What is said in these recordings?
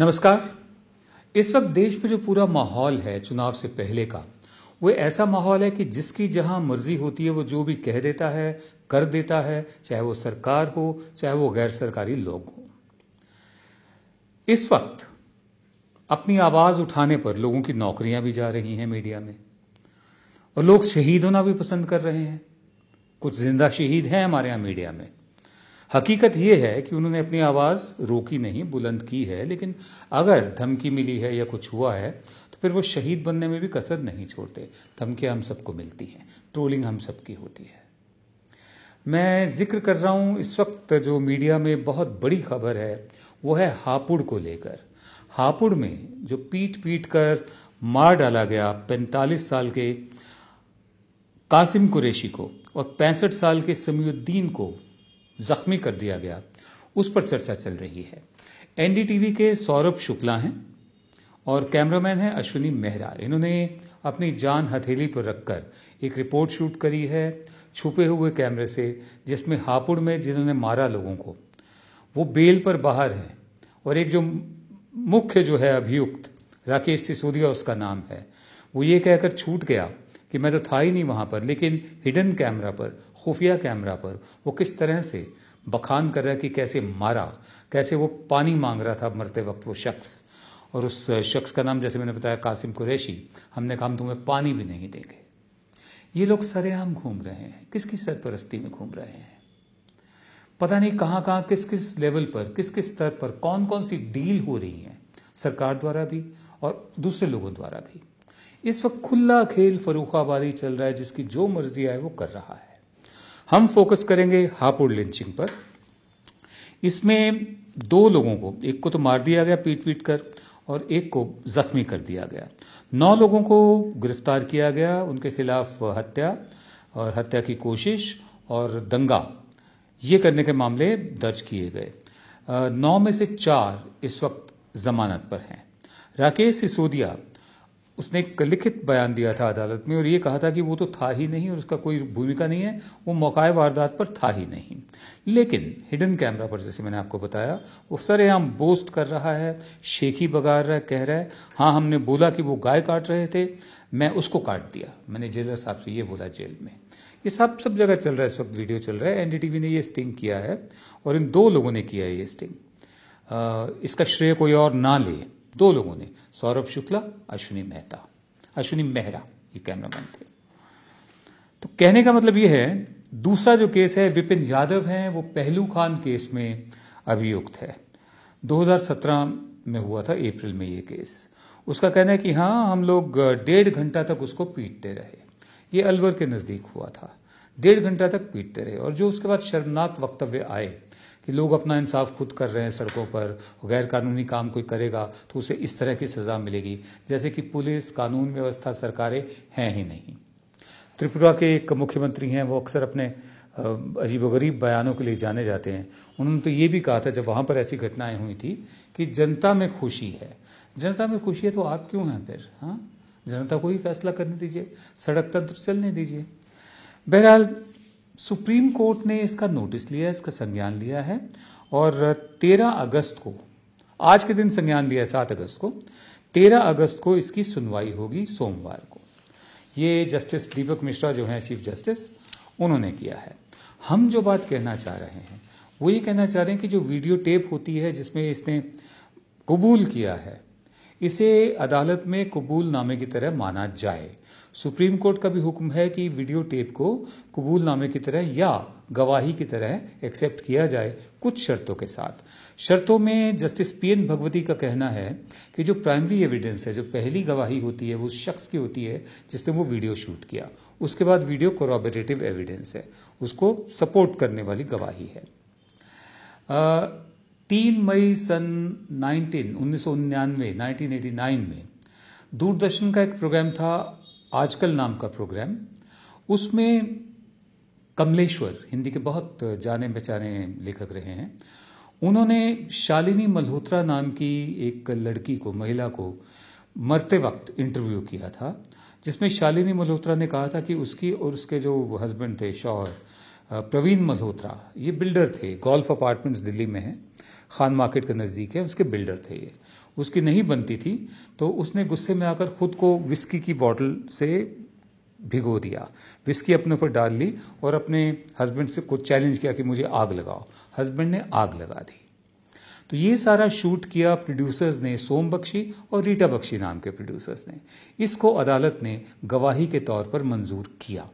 नमस्कार इस वक्त देश में जो पूरा माहौल है चुनाव से पहले का वो ऐसा माहौल है कि जिसकी जहां मर्जी होती है वो जो भी कह देता है कर देता है चाहे वो सरकार हो चाहे वो गैर सरकारी लोग हो इस वक्त अपनी आवाज उठाने पर लोगों की नौकरियां भी जा रही हैं मीडिया में और लोग शहीद होना भी पसंद कर रहे हैं कुछ जिंदा शहीद हैं हमारे यहां मीडिया में हकीकत यह है कि उन्होंने अपनी आवाज़ रोकी नहीं बुलंद की है लेकिन अगर धमकी मिली है या कुछ हुआ है तो फिर वो शहीद बनने में भी कसर नहीं छोड़ते धमकियां हम सबको मिलती हैं ट्रोलिंग हम सबकी होती है मैं जिक्र कर रहा हूं इस वक्त जो मीडिया में बहुत बड़ी खबर है वो है हापुड़ को लेकर हापुड़ में जो पीट पीट कर मार डाला गया 45 साल के कासिम कुरैशी को और पैंसठ साल के समीउद्दीन को जख्मी कर दिया गया उस पर चर्चा चल रही है एनडीटीवी के सौरभ शुक्ला हैं और कैमरामैन हैं अश्विनी मेहरा इन्होंने अपनी जान हथेली पर रखकर एक रिपोर्ट शूट करी है छुपे हुए कैमरे से जिसमें हापुड़ में जिन्होंने मारा लोगों को वो बेल पर बाहर हैं और एक जो मुख्य जो है अभियुक्त राकेश सिसोदिया उसका नाम है वो ये कहकर छूट गया कि मैं तो था ही नहीं वहां पर लेकिन हिडन कैमरा पर खुफिया कैमरा पर वो किस तरह से बखान कर रहा है कि कैसे मारा कैसे वो पानी मांग रहा था मरते वक्त वो शख्स और उस शख्स का नाम जैसे मैंने बताया कासिम कुरैशी हमने कहा हम तुम्हें पानी भी नहीं देंगे ये लोग सरेआम घूम रहे हैं किसकी सरपरस्ती में घूम रहे हैं पता नहीं कहाँ कहाँ किस किस लेवल पर किस किस स्तर पर कौन कौन सी डील हो रही है सरकार द्वारा भी और दूसरे लोगों द्वारा भी इस वक्त खुला खेल फरूखाबादी चल रहा है जिसकी जो मर्जी आए वो कर रहा है हम फोकस करेंगे हापुड़ लिंचिंग पर इसमें दो लोगों को एक को तो मार दिया गया पीट पीट कर और एक को जख्मी कर दिया गया नौ लोगों को गिरफ्तार किया गया उनके खिलाफ हत्या और हत्या की कोशिश और दंगा ये करने के मामले दर्ज किए गए नौ में से चार इस वक्त जमानत पर हैं राकेश सिसोदिया उसने एक लिखित बयान दिया था अदालत में और ये कहा था कि वो तो था ही नहीं और उसका कोई भूमिका नहीं है वो मौकाए वारदात पर था ही नहीं लेकिन हिडन कैमरा पर जैसे मैंने आपको बताया वो सरेआम बोस्ट कर रहा है शेखी बगाड़ रहा है कह रहा है हाँ हमने बोला कि वो गाय काट रहे थे मैं उसको काट दिया मैंने जेलर साहब से ये बोला जेल में ये सब सब जगह चल रहा है इस वक्त वीडियो चल रहा है एनडीटीवी ने ये स्टिंग किया है और इन दो लोगों ने किया है ये स्टिंग इसका श्रेय कोई और ना ले दो लोगों ने सौरभ शुक्ला अश्विनी मेहता अश्विनी मेहरा ये कैमरामैन थे तो कहने का मतलब ये है दूसरा जो केस है विपिन यादव हैं वो पहलू खान केस में अभियुक्त है 2017 में हुआ था अप्रैल में ये केस उसका कहना है कि हाँ हम लोग डेढ़ घंटा तक उसको पीटते रहे ये अलवर के नज़दीक हुआ था डेढ़ घंटा तक पीटते रहे और जो उसके बाद शर्मनाक वक्तव्य आए कि लोग अपना इंसाफ खुद कर रहे हैं सड़कों पर गैर कानूनी काम कोई करेगा तो उसे इस तरह की सज़ा मिलेगी जैसे कि पुलिस कानून व्यवस्था सरकारें हैं ही नहीं त्रिपुरा के एक मुख्यमंत्री हैं वो अक्सर अपने अजीबोगरीब बयानों के लिए जाने जाते हैं उन्होंने तो ये भी कहा था जब वहां पर ऐसी घटनाएं हुई थी कि जनता में खुशी है जनता में खुशी है तो आप क्यों हैं फिर हाँ जनता को ही फैसला करने दीजिए सड़क तंत्र चलने दीजिए बहरहाल सुप्रीम कोर्ट ने इसका नोटिस लिया इसका संज्ञान लिया है और 13 अगस्त को आज के दिन संज्ञान लिया है सात अगस्त को 13 अगस्त को इसकी सुनवाई होगी सोमवार को ये जस्टिस दीपक मिश्रा जो हैं चीफ जस्टिस उन्होंने किया है हम जो बात कहना चाह रहे हैं वो ये कहना चाह रहे हैं कि जो वीडियो टेप होती है जिसमें इसने कबूल किया है इसे अदालत में कबूलनामे की तरह माना जाए सुप्रीम कोर्ट का भी हुक्म है कि वीडियो टेप को कबूलनामे की तरह या गवाही की तरह एक्सेप्ट किया जाए कुछ शर्तों के साथ शर्तों में जस्टिस पी एन भगवती का कहना है कि जो प्राइमरी एविडेंस है जो पहली गवाही होती है वो उस शख्स की होती है जिसने वो वीडियो शूट किया उसके बाद वीडियो कोरोबरेटिव एविडेंस है उसको सपोर्ट करने वाली गवाही है आ, तीन मई सन नाइनटीन उन्नीस सौ उन्यानवे में दूरदर्शन का एक प्रोग्राम था आजकल नाम का प्रोग्राम उसमें कमलेश्वर हिंदी के बहुत जाने पहचाने लेखक रहे हैं उन्होंने शालिनी मल्होत्रा नाम की एक लड़की को महिला को मरते वक्त इंटरव्यू किया था जिसमें शालिनी मल्होत्रा ने कहा था कि उसकी और उसके जो हस्बैंड थे शौहर प्रवीण मल्होत्रा ये बिल्डर थे गोल्फ अपार्टमेंट्स दिल्ली में हैं खान मार्केट के नज़दीक है उसके बिल्डर थे ये उसकी नहीं बनती थी तो उसने गुस्से में आकर खुद को विस्की की बॉटल से भिगो दिया विस्की अपने ऊपर डाल ली और अपने हस्बैंड से कुछ चैलेंज किया कि मुझे आग लगाओ हस्बैंड ने आग लगा दी तो ये सारा शूट किया प्रोड्यूसर्स ने सोम बख्शी और रीटा बख्शी नाम के प्रोड्यूसर्स ने इसको अदालत ने गवाही के तौर पर मंजूर किया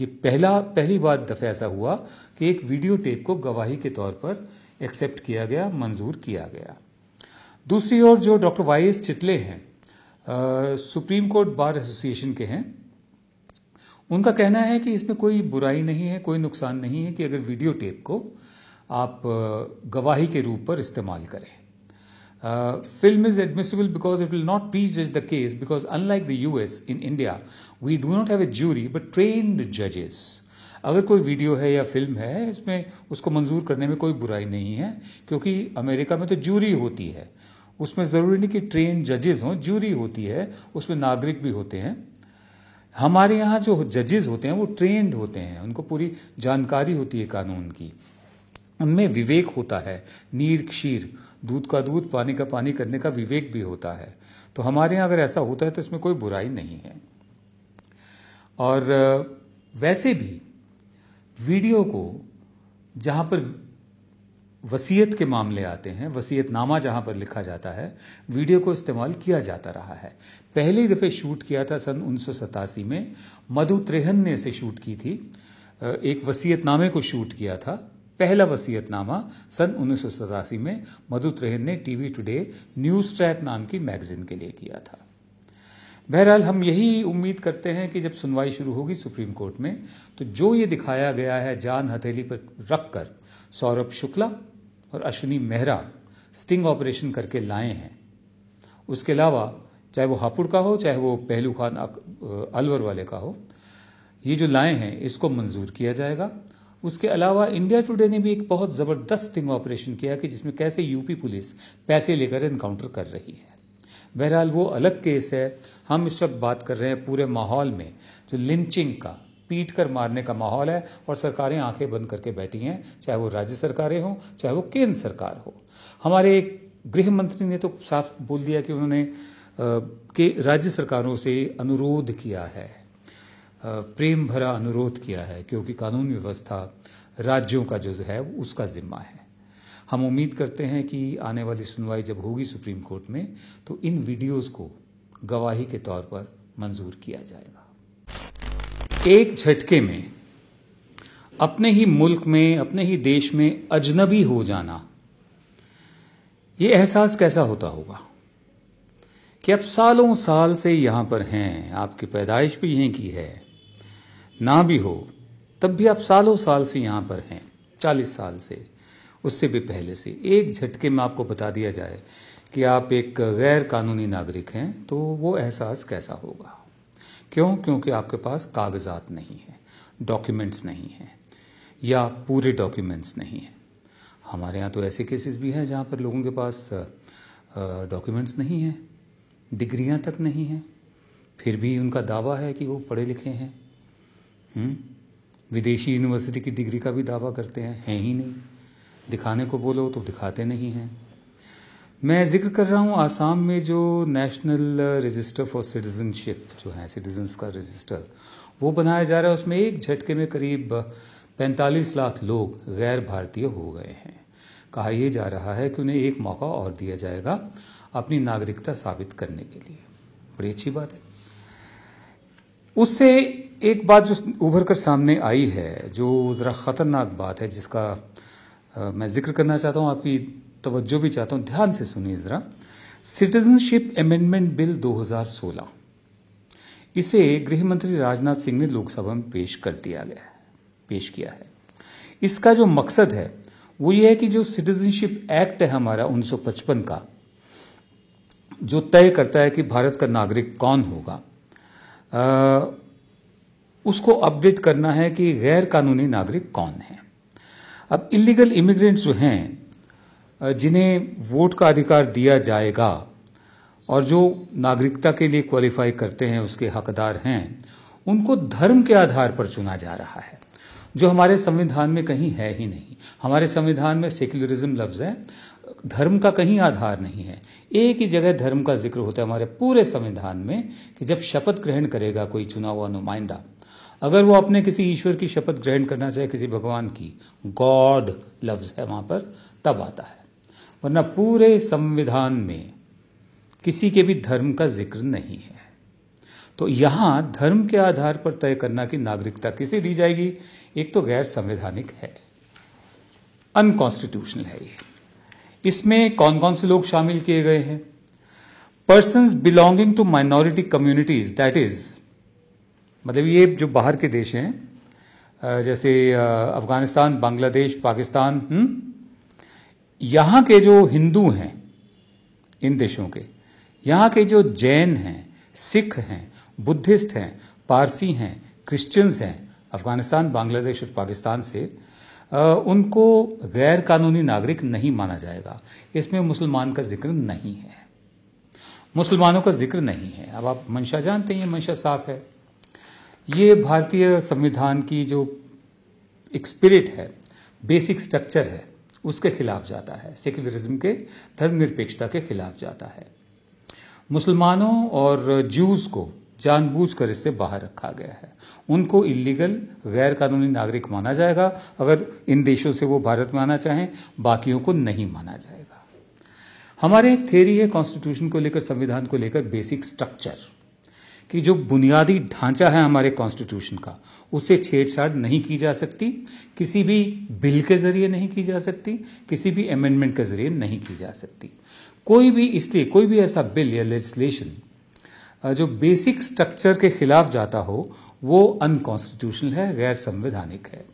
ये पहला पहली बार दफे ऐसा हुआ कि एक वीडियो टेप को गवाही के तौर पर एक्सेप्ट किया गया मंजूर किया गया दूसरी ओर जो डॉक्टर वाई एस चितले हैं आ, सुप्रीम कोर्ट बार एसोसिएशन के हैं उनका कहना है कि इसमें कोई बुराई नहीं है कोई नुकसान नहीं है कि अगर वीडियो टेप को आप गवाही के रूप पर इस्तेमाल करें film is admissible because it will not prejudge the case because unlike the US in India we do not have a jury but trained जजेस अगर कोई वीडियो है या फिल्म है इसमें उसको मंजूर करने में कोई बुराई नहीं है क्योंकि अमेरिका में तो जूरी होती है उसमें ज़रूरी नहीं कि ट्रेन जजेस हों जूरी होती है उसमें नागरिक भी होते हैं हमारे यहाँ जो जजेस होते हैं वो ट्रेंड होते हैं उनको पूरी जानकारी होती है कानून की उनमें विवेक होता है नीर क्षीर दूध का दूध पानी का पानी करने का विवेक भी होता है तो हमारे यहाँ अगर ऐसा होता है तो इसमें कोई बुराई नहीं है और वैसे भी वीडियो को जहां पर वसीयत के मामले आते हैं वसीयतनामा जहां पर लिखा जाता है वीडियो को इस्तेमाल किया जाता रहा है पहली दफ़े शूट किया था सन उन्नीस में मधु त्रेहन ने इसे शूट की थी एक वसीयतनामे को शूट किया था पहला वसीयतनामा सन उन्नीस में मधु त्रेहन ने टीवी टुडे न्यूज़ ट्रैक नाम की मैगजीन के लिए किया था बहरहाल हम यही उम्मीद करते हैं कि जब सुनवाई शुरू होगी सुप्रीम कोर्ट में तो जो ये दिखाया गया है जान हथेली पर रख कर सौरभ शुक्ला और अश्विनी मेहरा स्टिंग ऑपरेशन करके लाए हैं उसके अलावा चाहे वो हापुड़ का हो चाहे वो पहलू खान अलवर वाले का हो ये जो लाए हैं इसको मंजूर किया जाएगा उसके अलावा इंडिया टुडे ने भी एक बहुत ज़बरदस्त स्टिंग ऑपरेशन किया कि जिसमें कैसे यूपी पुलिस पैसे लेकर इनकाउंटर कर रही है बहरहाल वो अलग केस है हम इस वक्त बात कर रहे हैं पूरे माहौल में जो लिंचिंग का पीट कर मारने का माहौल है और सरकारें आंखें बंद करके बैठी हैं चाहे वो राज्य सरकारें हों चाहे वो केंद्र सरकार हो हमारे एक गृह मंत्री ने तो साफ बोल दिया कि उन्होंने के राज्य सरकारों से अनुरोध किया है प्रेम भरा अनुरोध किया है क्योंकि कानून व्यवस्था राज्यों का जो है उसका जिम्मा है हम उम्मीद करते हैं कि आने वाली सुनवाई जब होगी सुप्रीम कोर्ट में तो इन वीडियोस को गवाही के तौर पर मंजूर किया जाएगा एक झटके में अपने ही मुल्क में अपने ही देश में अजनबी हो जाना ये एहसास कैसा होता होगा कि आप सालों साल से यहां पर हैं आपकी पैदाइश भी यहीं की है ना भी हो तब भी आप सालों साल से यहां पर हैं चालीस साल से उससे भी पहले से एक झटके में आपको बता दिया जाए कि आप एक गैर कानूनी नागरिक हैं तो वो एहसास कैसा होगा क्यों क्योंकि आपके पास कागजात नहीं है डॉक्यूमेंट्स नहीं हैं या पूरे डॉक्यूमेंट्स नहीं हैं हमारे यहाँ तो ऐसे केसेस भी हैं जहाँ पर लोगों के पास डॉक्यूमेंट्स नहीं हैं डिग्रियाँ तक नहीं हैं फिर भी उनका दावा है कि वो पढ़े लिखे हैं हम्म? विदेशी यूनिवर्सिटी की डिग्री का भी दावा करते हैं हैं ही नहीं दिखाने को बोलो तो दिखाते नहीं हैं मैं जिक्र कर रहा हूँ आसाम में जो नेशनल रजिस्टर फॉर सिटीजनशिप जो है सिटीजन्स का रजिस्टर वो बनाया जा रहा है उसमें एक झटके में करीब 45 लाख लोग गैर भारतीय हो गए हैं कहा यह जा रहा है कि उन्हें एक मौका और दिया जाएगा अपनी नागरिकता साबित करने के लिए बड़ी अच्छी बात है उससे एक बात जो उभर कर सामने आई है जो ज़रा ख़तरनाक बात है जिसका मैं जिक्र करना चाहता हूं आपकी तवज्जो भी चाहता हूं ध्यान से सुनिए ज़रा सिटीजनशिप अमेंडमेंट बिल 2016 इसे गृह मंत्री राजनाथ सिंह ने लोकसभा में पेश कर दिया गया है पेश किया है इसका जो मकसद है वो ये है कि जो सिटीजनशिप एक्ट है हमारा 1955 का जो तय करता है कि भारत का नागरिक कौन होगा आ, उसको अपडेट करना है कि गैर कानूनी नागरिक कौन है अब इलीगल इमिग्रेंट्स जो हैं जिन्हें वोट का अधिकार दिया जाएगा और जो नागरिकता के लिए क्वालिफाई करते हैं उसके हकदार हैं उनको धर्म के आधार पर चुना जा रहा है जो हमारे संविधान में कहीं है ही नहीं हमारे संविधान में सेक्युलरिज्म लफ्ज है धर्म का कहीं आधार नहीं है एक ही जगह धर्म का जिक्र होता है हमारे पूरे संविधान में कि जब शपथ ग्रहण करेगा कोई चुना हुआ नुमाइंदा अगर वो अपने किसी ईश्वर की शपथ ग्रहण करना चाहे किसी भगवान की गॉड लफ्ज है वहां पर तब आता है वरना पूरे संविधान में किसी के भी धर्म का जिक्र नहीं है तो यहां धर्म के आधार पर तय करना कि नागरिकता किसे दी जाएगी एक तो गैर संवैधानिक है अनकॉन्स्टिट्यूशनल है ये इसमें कौन कौन से लोग शामिल किए गए हैं person belonging to minority communities that is मतलब ये जो बाहर के देश हैं जैसे अफ़गानिस्तान बांग्लादेश पाकिस्तान हम्म, यहाँ के जो हिंदू हैं इन देशों के यहाँ के जो जैन हैं सिख हैं बुद्धिस्ट हैं पारसी हैं क्रिश्चियंस हैं अफगानिस्तान बांग्लादेश और पाकिस्तान से उनको गैर कानूनी नागरिक नहीं माना जाएगा इसमें मुसलमान का जिक्र नहीं है मुसलमानों का जिक्र नहीं है अब आप मंशा जानते हैं मंशा साफ है ये भारतीय संविधान की जो एक स्पिरिट है बेसिक स्ट्रक्चर है उसके खिलाफ जाता है सेक्युलरिज्म के धर्मनिरपेक्षता के खिलाफ जाता है मुसलमानों और जूस को जानबूझकर इससे बाहर रखा गया है उनको इलीगल गैर कानूनी नागरिक माना जाएगा अगर इन देशों से वो भारत में आना चाहें बाकियों को नहीं माना जाएगा हमारे एक थेरी है कॉन्स्टिट्यूशन को लेकर संविधान को लेकर बेसिक स्ट्रक्चर कि जो बुनियादी ढांचा है हमारे कॉन्स्टिट्यूशन का उसे छेड़छाड़ नहीं की जा सकती किसी भी बिल के जरिए नहीं की जा सकती किसी भी अमेंडमेंट के जरिए नहीं की जा सकती कोई भी इसलिए कोई भी ऐसा बिल या लेजिस्लेशन जो बेसिक स्ट्रक्चर के खिलाफ जाता हो वो अनकॉन्स्टिट्यूशनल है गैर संवैधानिक है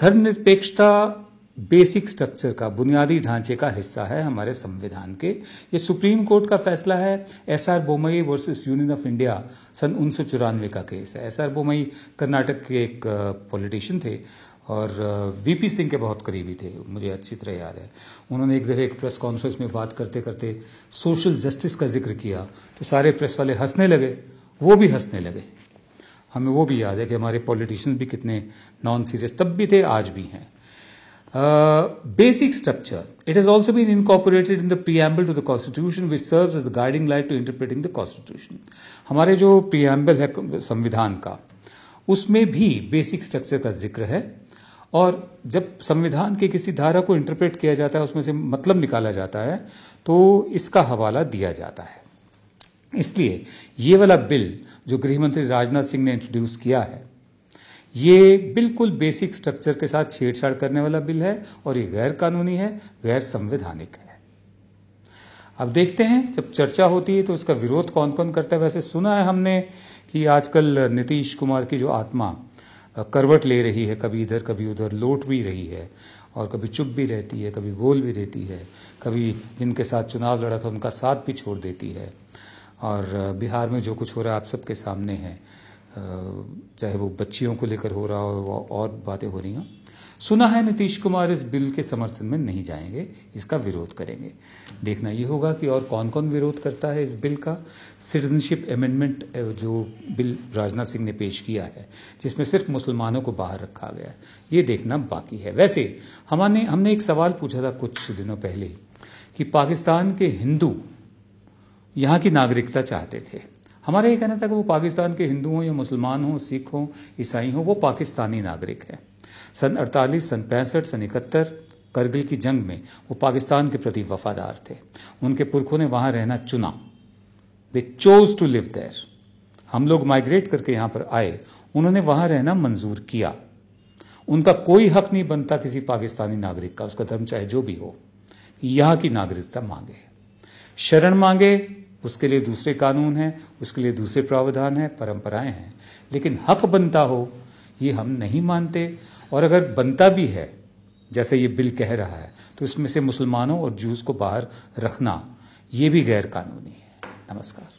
धर्मनिरपेक्षता बेसिक स्ट्रक्चर का बुनियादी ढांचे का हिस्सा है हमारे संविधान के ये सुप्रीम कोर्ट का फैसला है S R Bommai versus union of India सन उन्नीस सौ चौरानवे का केस है एस आर बोमई कर्नाटक के एक पॉलिटिशियन थे और वीपी सिंह के बहुत करीबी थे मुझे अच्छी तरह याद है उन्होंने एक दफे एक प्रेस कॉन्फ्रेंस में बात करते करते सोशल जस्टिस का जिक्र किया तो सारे प्रेस वाले हंसने लगे वो भी हंसने लगे हमें वो भी याद है कि हमारे पॉलिटिशियंस भी कितने नॉन सीरियस तब भी थे आज भी हैं basic structure. It has also been incorporated in the preamble to the Constitution, which serves as the guiding light to interpreting the Constitution. हमारे जो preamble है संविधान का उसमें भी basic structure का जिक्र है और जब संविधान के किसी धारा को इंटरप्रेट किया जाता है उसमें से मतलब निकाला जाता है तो इसका हवाला दिया जाता है इसलिए ये वाला बिल जो गृहमंत्री राजनाथ सिंह ने इंट्रोड्यूस किया है ये बिल्कुल बेसिक स्ट्रक्चर के साथ छेड़छाड़ करने वाला बिल है और ये गैर कानूनी है गैर संवैधानिक है अब देखते हैं जब चर्चा होती है तो उसका विरोध कौन कौन करता है वैसे सुना है हमने कि आजकल नीतीश कुमार की जो आत्मा करवट ले रही है कभी इधर कभी उधर लौट भी रही है और कभी चुप भी रहती है कभी बोल भी देती है कभी जिनके साथ चुनाव लड़ा था उनका साथ भी छोड़ देती है और बिहार में जो कुछ हो रहा है आप सबके सामने है चाहे वो बच्चियों को लेकर हो रहा हो और बातें हो रही हों सुना है नीतीश कुमार इस बिल के समर्थन में नहीं जाएंगे इसका विरोध करेंगे देखना ये होगा कि और कौन कौन विरोध करता है इस बिल का सिटीजनशिप अमेंडमेंट जो बिल राजनाथ सिंह ने पेश किया है जिसमें सिर्फ मुसलमानों को बाहर रखा गया है ये देखना बाकी है वैसे हमारे हमने एक सवाल पूछा था कुछ दिनों पहले कि पाकिस्तान के हिंदू यहाँ की नागरिकता चाहते थे हमारा ये कहना था कि वो पाकिस्तान के हिंदू हों या मुसलमान हों सिख हों ईसाई हों वो पाकिस्तानी नागरिक है सन अड़तालीस सन पैंसठ सन इकहत्तर करगिल की जंग में वो पाकिस्तान के प्रति वफादार थे उनके पुरखों ने वहां रहना चुना they chose to live there हम लोग माइग्रेट करके यहां पर आए उन्होंने वहां रहना मंजूर किया उनका कोई हक नहीं बनता किसी पाकिस्तानी नागरिक का उसका धर्म चाहे जो भी हो यहां की नागरिकता मांगे शरण मांगे उसके लिए दूसरे कानून हैं उसके लिए दूसरे प्रावधान हैं परंपराएं हैं लेकिन हक बनता हो ये हम नहीं मानते और अगर बनता भी है जैसे ये बिल कह रहा है तो इसमें से मुसलमानों और जूस को बाहर रखना ये भी गैर कानूनी है नमस्कार